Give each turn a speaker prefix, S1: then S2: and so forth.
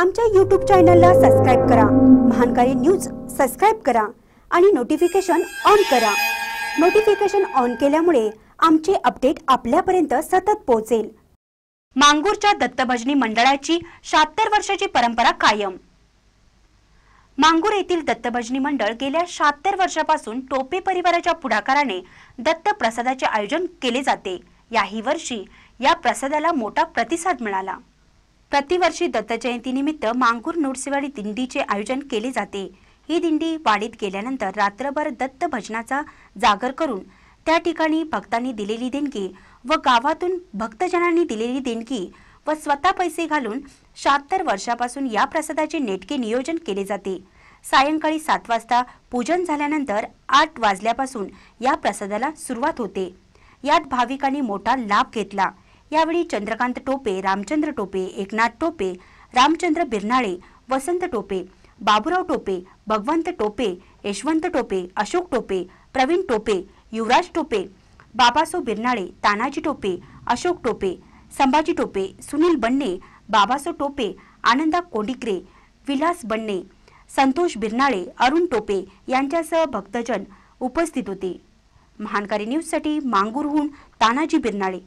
S1: आमच्या यूट्यूब चॅनलला सबस्क्राईब करा महानकारी न्यूज सबस्क्राईब करा आणि नोटिफिकेशन ऑन करा नोटिफिकेशन ऑन केल्यामुळे आमचे अपडेट आपल्यापर्यंत सतत पोहोचेल मांगूरच्या दत्तभजनी मंडळाची शहात्तर वर्षाची परंपरा कायम मांगूर येथील दत्तभजनी मंडळ गेल्या शहात्तर वर्षापासून टोपे परिवाराच्या पुढाकाराने दत्त प्रसादाचे आयोजन केले जाते याही वर्षी या प्रसादाला मोठा प्रतिसाद मिळाला प्रतिवर्षी दत्तजयंतीनिमित्त मांगूर नुडसेवाडी दिंडीचे आयोजन केले जाते ही दिंडी वाडीत गेल्यानंतर रात्रभर दत्त भजनाचा जागर करून त्या ठिकाणी भक्तांनी दिलेली देणगी व गावातून भक्तजनांनी दिलेली देणगी व स्वतः पैसे घालून शहात्तर वर्षापासून या प्रसादाचे नेटके नियोजन केले जाते सायंकाळी सात वाजता पूजन झाल्यानंतर आठ वाजल्यापासून या प्रसादाला सुरुवात होते यात भाविकांनी मोठा लाभ घेतला यावेळी चंद्रकांत टोपे रामचंद्र टोपे एकनाथ टोपे रामचंद्र बिरनाळे वसंत टोपे बाबुराव टोपे भगवंत टोपे यशवंत टोपे अशोक टोपे प्रवीण टोपे युवराज टोपे बाबासो बिरनाळे तानाजी टोपे अशोक टोपे संभाजी टोपे सुनील बन्ने बाबासो टोपे आनंदा कोंडिकरे विलास बन्ने संतोष बिरनाळे अरुण टोपे यांच्यासह भक्तजन उपस्थित होते महानकारी न्यूजसाठी मांगूरहून तानाजी बिरनाळे